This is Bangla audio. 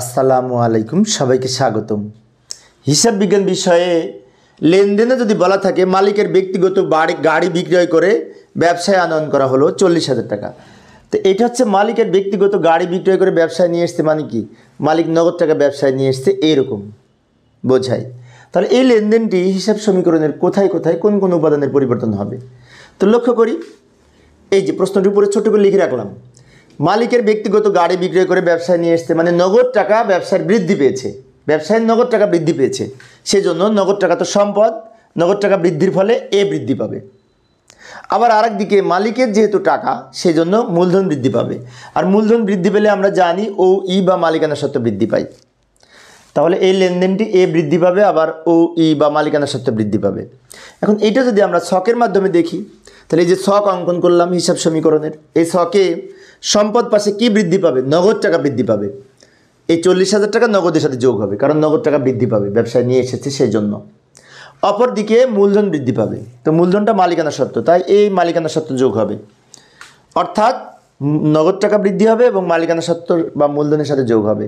আসসালামু আলাইকুম সবাইকে স্বাগতম হিসাব বিজ্ঞান বিষয়ে লেনদেনে যদি বলা থাকে মালিকের ব্যক্তিগত বাড়ি গাড়ি বিক্রয় করে ব্যবসায় আনয়ন করা হলো চল্লিশ হাজার টাকা তো এটা হচ্ছে মালিকের ব্যক্তিগত গাড়ি বিক্রয় করে ব্যবসায় নিয়ে এসছে মানে কি মালিক নগদ টাকা ব্যবসায় নিয়ে এসছে এরকম বোঝায় তাহলে এই লেনদেনটি হিসাব সমীকরণের কোথায় কোথায় কোন কোন উপাদানের পরিবর্তন হবে তো লক্ষ্য করি এই যে প্রশ্নটির উপরে ছোট করে লিখে রাখলাম মালিকের ব্যক্তিগত গাড়ি বিক্রয় করে ব্যবসায় নিয়ে এসছে মানে নগদ টাকা ব্যবসার বৃদ্ধি পেয়েছে ব্যবসায়ের নগদ টাকা বৃদ্ধি পেয়েছে সেজন্য নগদ টাকা তো সম্পদ নগদ টাকা বৃদ্ধির ফলে এ বৃদ্ধি পাবে আবার আরেক দিকে মালিকের যেহেতু টাকা সেজন্য মূলধন বৃদ্ধি পাবে আর মূলধন বৃদ্ধি পেলে আমরা জানি ও ই বা মালিকানা সত্ত্বে বৃদ্ধি পাই তাহলে এই লেনদেনটি এ বৃদ্ধি পাবে আবার ও ই বা মালিকানা সত্ত্বে বৃদ্ধি পাবে এখন এটা যদি আমরা শখের মাধ্যমে দেখি তাহলে এই যে শখ অঙ্কন করলাম হিসাব সমীকরণের এই শখে সম্পদ পাশে কি বৃদ্ধি পাবে নগদ টাকা বৃদ্ধি পাবে এই চল্লিশ হাজার টাকা নগদের সাথে যোগ হবে কারণ নগদ টাকা বৃদ্ধি পাবে ব্যবসায় নিয়ে এসেছে সেই জন্য অপরদিকে মূলধন বৃদ্ধি পাবে তো মূলধনটা মালিকানা সত্ত্ব তাই এই মালিকানা সত্ত্ব যোগ হবে অর্থাৎ নগদ টাকা বৃদ্ধি হবে এবং মালিকানা সত্ত্ব বা মূলধনের সাথে যোগ হবে